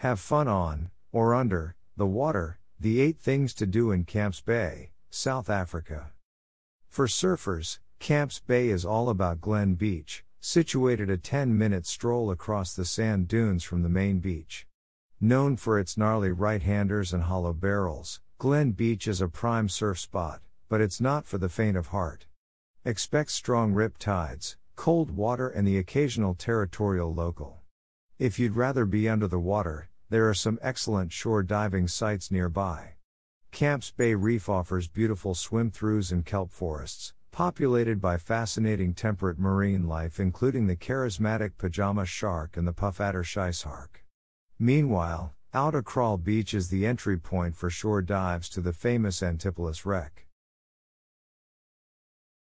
Have fun on, or under, the water, the eight things to do in Camps Bay, South Africa. For surfers, Camps Bay is all about Glen Beach, situated a 10 minute stroll across the sand dunes from the main beach. Known for its gnarly right handers and hollow barrels, Glen Beach is a prime surf spot, but it's not for the faint of heart. Expect strong rip tides, cold water, and the occasional territorial local. If you'd rather be under the water, there are some excellent shore diving sites nearby. Camps Bay Reef offers beautiful swim throughs and kelp forests, populated by fascinating temperate marine life, including the charismatic pajama shark and the puff adder shark. Meanwhile, Outer Crawl Beach is the entry point for shore dives to the famous Antipolis Wreck.